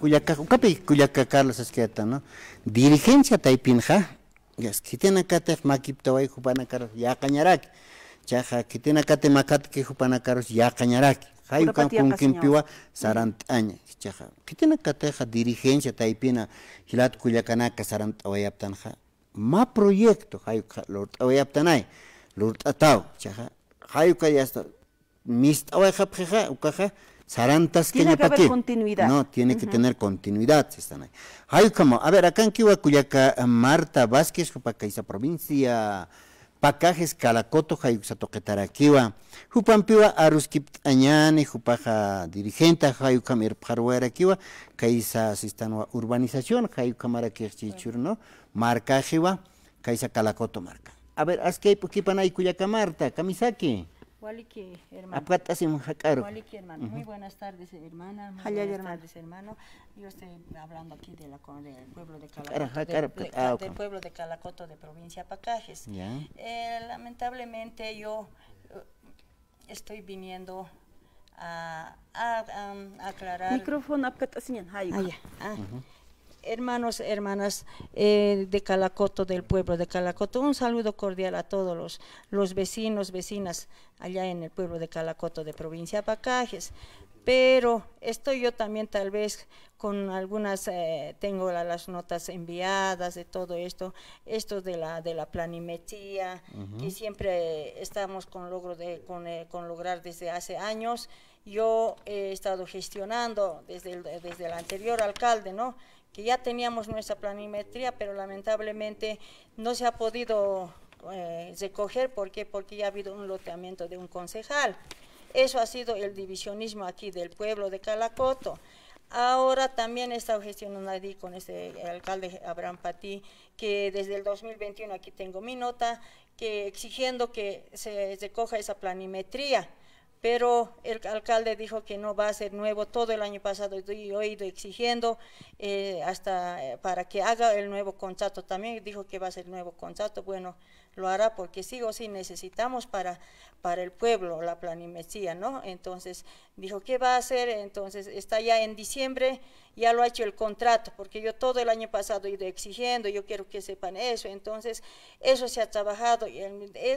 Cuyaca, ucapi Cuyaca Carlos Esqueta, ¿no? Dirigencia taipinja, yaskitena kate makiptawai jupana karos, ya, ya cañarak, chaja, kitena kate makat que jupana karos, ya cañarak, hayukan kunkimpiwa sarantaña, chaja, kitena kateja dirigencia taipina, hilat cuyacanaka tanha. ma proyecto, hayuka lortawayaptanay, lortatao, chaja, mist yasta, mistawai japjeja, ukaja, Sarantas tiene que continuidad. No, tiene que tener continuidad si están ahí. Hay como, a ver, acá en Kiwa, Cuyaca, Marta Vázquez, Jupacaiza provincia, Pacajes, Calacoto, Kiwa, Jupampiwa, Aruskip Añane, Jupaja dirigente, Jayucamir Kiwa, Caiza Sistanua urbanización, que Kirchichur, ¿no? Marcajiwa, Caiza Calacoto marca. A ver, ¿as que hay pues, Marta, Kamisaki. Cualique, hermano. Cualique, hermano. Muy buenas tardes, hermana. Muy buenas hermano. tardes, hermano. Yo estoy hablando aquí de la, del pueblo de Calacoto, de, de, ah, del pueblo de Calacoto, de provincia Pacajes. Yeah. Eh, lamentablemente yo eh, estoy viniendo a, a, aclarar... Micrófono, ah, yeah. ah. uh -huh hermanos, hermanas eh, de Calacoto, del pueblo de Calacoto, un saludo cordial a todos los, vecinos, vecinas allá en el pueblo de Calacoto de provincia de Pacajes. Pero estoy yo también tal vez con algunas, eh, tengo las notas enviadas de todo esto, esto de la, de la planimetría, que siempre estamos con, logro de, eh, con, lograr desde hace años. Yo he estado gestionando desde desde el anterior alcalde, ¿no? que ya teníamos nuestra planimetría, pero lamentablemente no se ha podido eh, recoger. ¿Por qué? Porque ya ha habido un loteamiento de un concejal. Eso ha sido el divisionismo aquí del pueblo de Calacoto. Ahora también he estado gestionando ahí con este alcalde Abraham Patí, que desde el 2021, aquí tengo mi nota, que exigiendo que se recoja esa planimetría pero el alcalde dijo que no va a ser nuevo. Todo el año pasado yo he ido exigiendo eh, hasta eh, para que haga el nuevo contrato. También dijo que va a ser nuevo contrato. Bueno, lo hará porque sí o sí necesitamos para, para el pueblo la planimetría, ¿no? Entonces dijo, ¿qué va a hacer? Entonces está ya en diciembre, ya lo ha hecho el contrato, porque yo todo el año pasado he ido exigiendo, yo quiero que sepan eso, entonces eso se ha trabajado. Y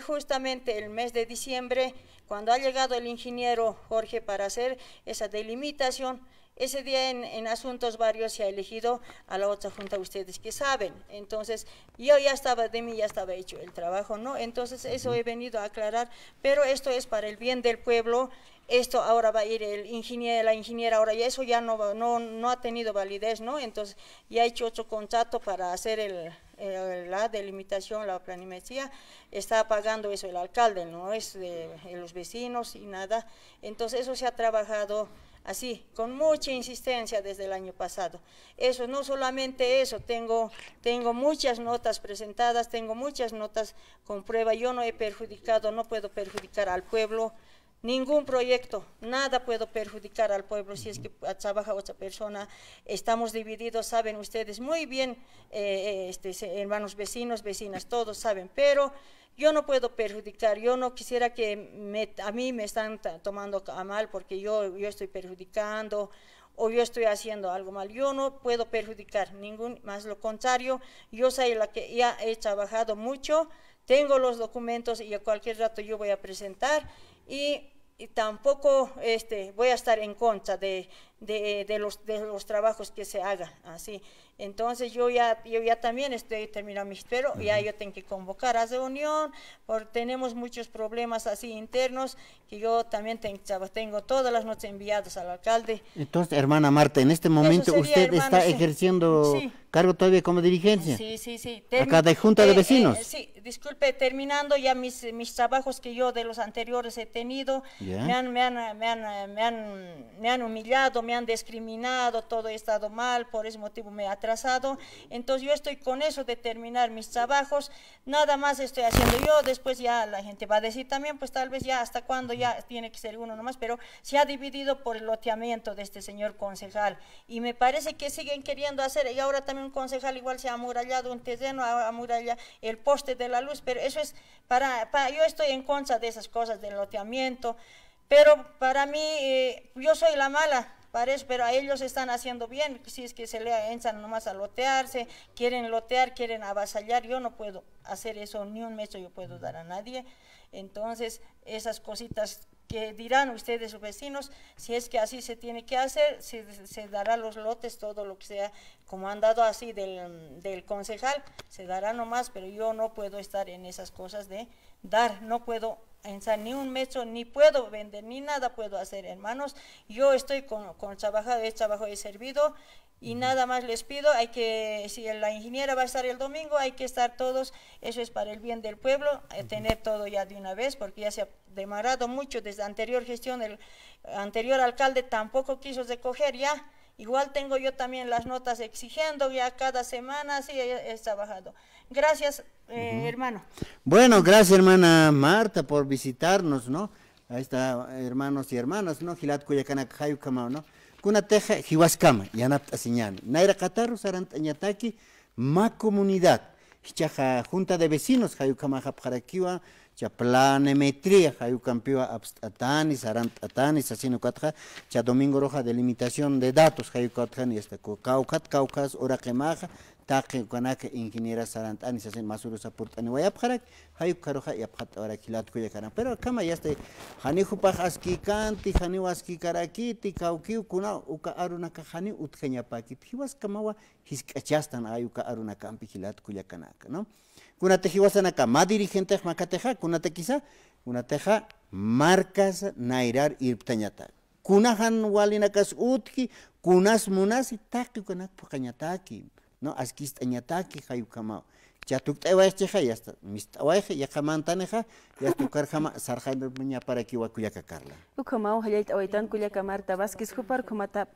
justamente el mes de diciembre, cuando ha llegado el ingeniero Jorge para hacer esa delimitación, ese día en, asuntos varios se ha elegido a la otra junta, ustedes que saben. Entonces, yo ya estaba, de mí ya estaba hecho el trabajo, ¿no? Entonces, eso he venido a aclarar, pero esto es para el bien del pueblo, esto ahora va a ir el ingeniero, la ingeniera, ahora y eso ya no, no, no ha tenido validez, ¿no? Entonces, ya ha hecho otro contrato para hacer el, la delimitación, la planimetría, está pagando eso el alcalde, no es de los vecinos y nada. Entonces eso se ha trabajado así, con mucha insistencia desde el año pasado. Eso, no solamente eso, tengo, tengo muchas notas presentadas, tengo muchas notas con prueba, yo no he perjudicado, no puedo perjudicar al pueblo, ningún proyecto, nada puedo perjudicar al pueblo si es que trabaja otra persona, estamos divididos, saben ustedes muy bien, eh, eh, este, hermanos vecinos, vecinas, todos saben, pero yo no puedo perjudicar, yo no quisiera que a mí me están tomando a mal porque yo, yo estoy perjudicando o yo estoy haciendo algo mal. Yo no puedo perjudicar ningún, más lo contrario, yo soy la que ya he trabajado mucho, tengo los documentos y a cualquier rato yo voy a presentar y, tampoco este, voy a estar en contra de, de, los, de los trabajos que se hagan, así. Entonces yo ya, yo ya también estoy terminando mi pero ya yo tengo que convocar a reunión, porque tenemos muchos problemas así internos, que yo también tengo, pues, tengo todas las noches enviadas al alcalde. Entonces, hermana Marta, en este momento usted está ejerciendo cargo todavía como dirigencia. Sí, sí, sí. Acá de Junta de eh, eh, Vecinos. Eh, sí, disculpe, terminando ya mis, mis trabajos que yo de los anteriores he tenido, me, han, me, me, me, han, me han humillado, me han discriminado, todo he estado mal, por ese motivo me he atrasado. Entonces yo estoy con eso de terminar mis trabajos, nada más estoy haciendo yo, después ya la gente va a decir también, pues tal vez ya hasta cuándo ya tiene que ser uno nomás, pero se ha dividido por el loteamiento de este señor concejal. Y me parece que siguen queriendo hacer, y ahora también un concejal igual se ha amurallado un terreno, ha amurallado el poste de la luz, pero eso es para, yo estoy en contra de esas cosas del loteamiento pero para mí eh, yo soy la mala eso, pero a ellos están haciendo bien, si es que se le entran nomás a lotearse, quieren lotear, quieren avasallar, yo no puedo hacer eso, ni un mes, yo puedo dar a nadie. Entonces, esas cositas que dirán ustedes sus vecinos, si es que así se tiene que hacer, se, se, dará los lotes, todo lo que sea, como han dado así del, del, concejal, se dará nomás, pero yo no puedo estar en esas cosas de dar, no puedo ni un metro, ni puedo vender, ni nada puedo hacer, hermanos. Yo estoy con, con trabajo, he trabajo he servido y nada más les pido, hay que, si la ingeniera va a estar el domingo, hay que estar todos, eso es para el bien del pueblo, eh, tener todo ya de una vez, porque ya se ha demorado mucho desde anterior gestión, el anterior alcalde tampoco quiso recoger ya, Igual tengo yo también las notas exigiendo, ya cada semana sí está trabajado. Gracias, eh, hermano. Bueno, gracias, hermana Marta, por visitarnos, ¿no? Ahí está, hermanos y hermanas, ¿no? Gilad Cuyacana Jayucama, ¿no? Kuna teja Hihuascama, Yanat Asiñan. Naira Catarro, Sarantañataki, Ma Comunidad. Junta de Vecinos, Jayucama Japjaraquiwa, cha planemetría hayukampiwa atanis arant atanis sasino katja cha domingo roja delimitación de datos ni este kaukat kaukas hora quemaja taque kanaka ingeniera sarant a asin hay un wayapjarak y yapjat ahora kilat cana pero kama yaste hani hupaj askikanti hani waskikarakiti kaukiu kuna uka arunaka hani utjeñapakit hiwas kamawa hisk'achastan aruna arunakampi kilat kuyakanaka no Kuna dirigente madirigente macateja, kuna tequiza, kuna teja marcas nairar irptañata. Kunahan walinakas utki, kunas munas taki kunak pukañataki, no askistañataki hayukamao. ya yasta mistawayja yaqamantaneja yastukarjama meña para que kiwakuyaka karla. Ukamao hallayta awaytan kuyaka Marta Vázquez Juparkumata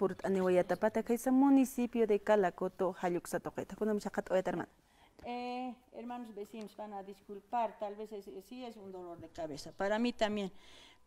que es el municipio de Calacoto Hayuxatoqeta. Kunamushaqat oyatarmana. Eh, hermanos vecinos van a disculpar, tal vez sí es un dolor de cabeza, para mí también.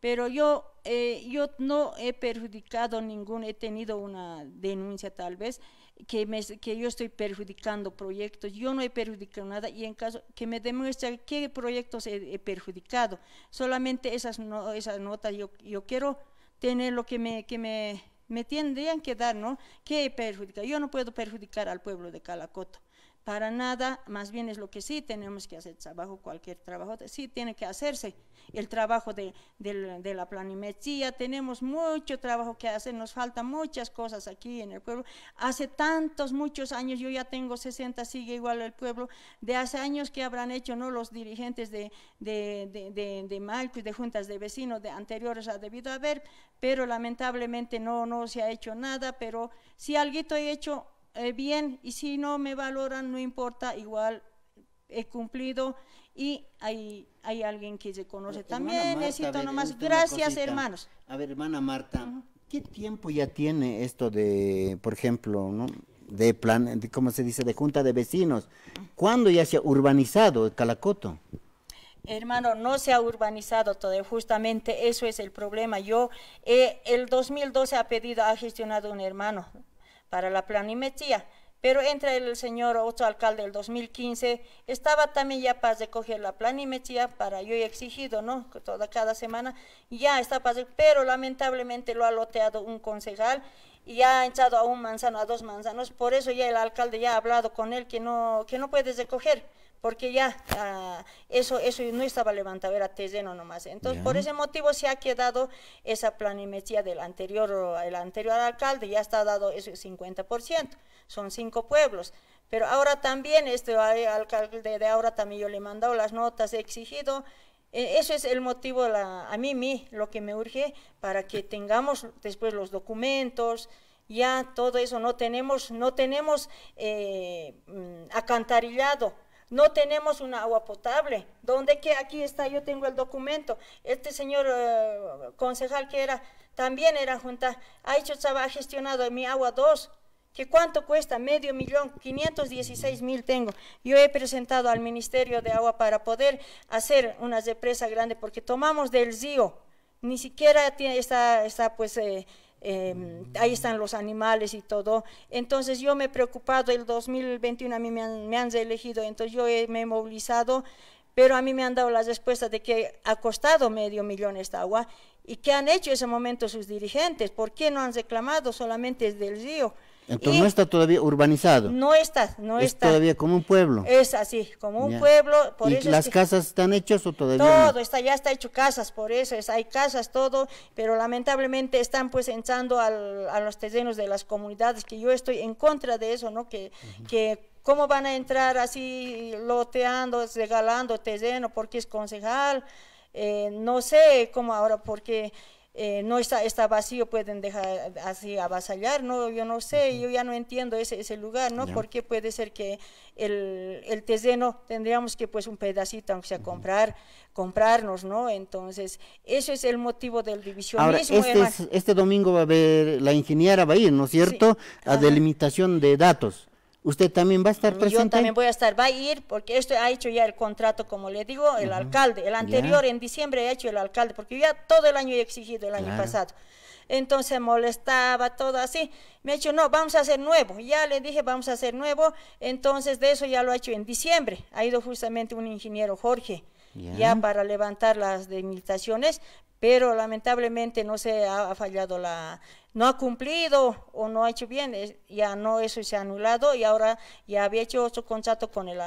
Pero yo, eh, yo no he perjudicado ningún, he tenido una denuncia tal vez, que, me, que yo estoy perjudicando proyectos, yo no he perjudicado nada y en caso que me demuestre qué proyectos he, perjudicado, solamente esas, esas notas yo, yo quiero tener lo que me, que me, me tendrían que dar, ¿no? ¿Qué he perjudicado? Yo no puedo perjudicar al pueblo de Calacoto para nada, más bien es lo que sí tenemos que hacer, trabajo, cualquier trabajo, sí tiene que hacerse, el trabajo de, la planimetría, tenemos mucho trabajo que hacer, nos faltan muchas cosas aquí en el pueblo, hace tantos, muchos años, yo ya tengo 60, sigue igual el pueblo, de hace años que habrán hecho ¿no? los dirigentes de, de, de, de Malco y de juntas de vecinos de anteriores ha debido haber, pero lamentablemente no, no se ha hecho nada, pero si algo he hecho, eh, bien, y si no me valoran, no importa, igual he cumplido y hay, hay alguien que se conoce también, necesito nomás, gracias hermanos. A ver, hermana Marta, ¿qué tiempo ya tiene esto de, por ejemplo, ¿no? de plan, de, ¿cómo se dice?, de junta de vecinos. ¿Cuándo ya se ha urbanizado el Calacoto? Hermano, no se ha urbanizado todavía, justamente eso es el problema. Yo, eh, el 2012 ha pedido, ha gestionado un hermano para la planimetría. Pero entre el señor otro alcalde del 2015 estaba también ya de coger la planimetría para yo he exigido, ¿no? Toda cada semana ya está para, pero lamentablemente lo ha loteado un concejal y ha echado a un manzano, a dos manzanos, por eso ya el alcalde ya ha hablado con él que no que no puede recoger porque ya ah, eso, eso no estaba levantado, era terreno nomás. Entonces, por ese motivo se ha quedado esa planimetría del anterior, el anterior alcalde, ya está dado ese 50%, son cinco pueblos. Pero ahora también, este ah, eh, alcalde de ahora también yo le he mandado las notas, he exigido, e, eso es el motivo, la, a mí, mí, lo que me urge, para que tengamos después los documentos, ya todo eso, no tenemos, no tenemos eh, mm, acantarillado, no tenemos un agua potable. ¿Dónde que aquí está? Yo tengo el documento. Este señor eh, concejal que era, también era junta, ha hecho ha gestionado mi agua dos, que cuánto cuesta, medio millón, 516 mil tengo. Yo he presentado al Ministerio de Agua para poder hacer una represa grande, porque tomamos del río, ni siquiera tiene, está, está pues... Eh, Em, ahí están los animales y todo. Entonces yo me he preocupado, el 2021 a mí me han, elegido, reelegido, entonces yo me he movilizado, pero a mí me han dado la respuesta de que ha costado medio millón esta agua y qué han hecho en ese momento sus dirigentes, por qué no han reclamado solamente del río. Entonces no está todavía urbanizado. No está, no está. todavía como un pueblo. Es así, como un pueblo. las casas están hechas o todavía Todo, no? está, ya está hecho casas, por eso es, hay casas, todo, pero lamentablemente están pues entrando a los terrenos de las comunidades, que yo estoy en contra de eso, ¿no? Que, que cómo van a entrar así loteando, regalando terreno porque es concejal, eh, no sé cómo ahora, porque... Eh, no está, está vacío, pueden dejar así avasallar, ¿no? Yo no sé, yo ya no entiendo ese, ese lugar, ¿no? Porque puede ser que el, el terreno tendríamos que pues un pedacito, aunque sea comprar, comprarnos, ¿no? Entonces, eso es el motivo del divisionismo. Ahora, este, este domingo va a haber, la ingeniera va a ir, ¿no es cierto? A delimitación de datos. ¿Usted también va a estar presente? Yo también voy a estar, va a ir, porque esto ha hecho ya el contrato, como le digo, el alcalde. El anterior, en diciembre, ha hecho el alcalde, porque ya todo el año he exigido, el año pasado. Entonces molestaba, todo así. Me ha dicho, no, vamos a hacer nuevo. Ya le dije, vamos a hacer nuevo. Entonces, de eso ya lo ha hecho en diciembre. Ha ido justamente un ingeniero, Jorge, ya para levantar las delimitaciones, pero lamentablemente no se ha fallado la, no ha cumplido o no ha hecho bien, ya no eso se ha anulado y ahora ya había hecho otro contrato con eh, el,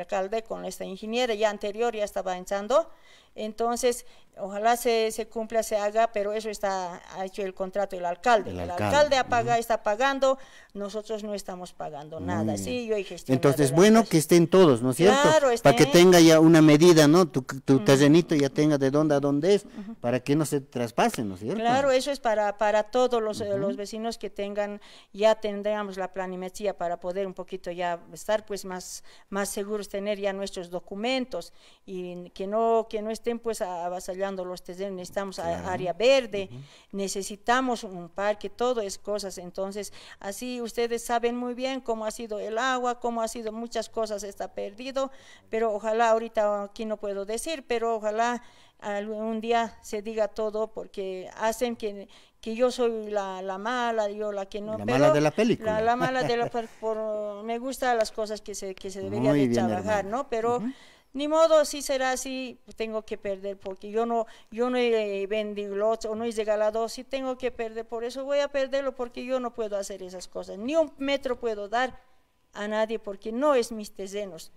alcalde, con esta ingeniera, ya anterior ya estaba avanzando, entonces ojalá se, se, cumpla, se haga, pero eso está ha hecho el contrato el alcalde, el, alcalde, apaga, está pagando, nosotros no estamos pagando nada, sí, yo he gestionado. Entonces, bueno que estén todos, ¿no es cierto? Para que tenga ya una medida, ¿no? Tu, tu terrenito ya tenga de dónde a dónde es, para que no se traspasen, ¿no es cierto? Claro, eso es para, para todos los, eh, vecinos que tengan, ya tendríamos la planimetría para poder un poquito ya estar pues más, más seguros, tener ya nuestros documentos y que no, que no estén pues avasallando los terrenos, necesitamos área verde, necesitamos un parque, todo es cosas, entonces así ustedes saben muy bien cómo ha sido el agua, cómo ha sido muchas cosas, está perdido, pero ojalá ahorita aquí no puedo decir, pero ojalá algún día se diga todo porque hacen que, que yo soy la, mala, yo la que no. La mala de la película. La, mala de la me gustan las cosas que se, deberían de trabajar, ¿no? Pero ni modo, si será así, tengo que perder, porque yo no, yo no he vendido o no he regalado, si tengo que perder, por eso voy a perderlo, porque yo no puedo hacer esas cosas. Ni un metro puedo dar a nadie, porque no es mis tesenos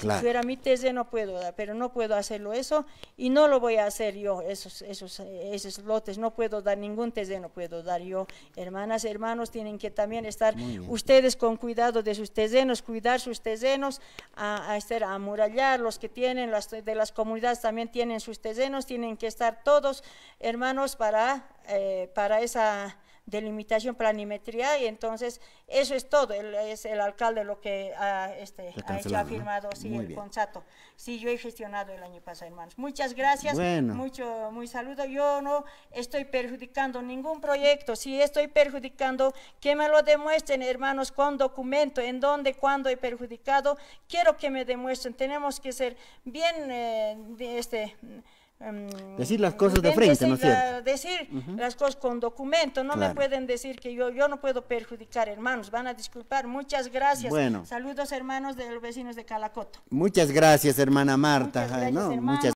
si fuera mi terreno no puedo dar, pero no puedo hacerlo eso y no lo voy a hacer yo, esos, esos, esos lotes, no puedo dar ningún terreno, no puedo dar yo. Hermanas, hermanos, tienen que también estar ustedes con cuidado de sus terrenos, cuidar sus terrenos, a, estar, amurallar, los que tienen, las de las comunidades también tienen sus terrenos, tienen que estar todos, hermanos, para eh, esa delimitación planimetría y entonces eso es todo, es el alcalde lo que ha, este, hecho, ha firmado el contrato. Sí, yo he gestionado el año pasado, hermanos. Muchas gracias, mucho, muy saludo. Yo no estoy perjudicando ningún proyecto, si estoy perjudicando, que me lo demuestren, hermanos, con documento, en dónde, cuándo he perjudicado, quiero que me demuestren, tenemos que ser bien, eh, este Em, decir las cosas de frente, ¿no es cierto? Decir las cosas con documento, no me pueden decir que yo, yo no puedo perjudicar, hermanos, van a disculpar. Muchas gracias. Saludos, hermanos de los vecinos de Calacoto. Muchas gracias, hermana Marta.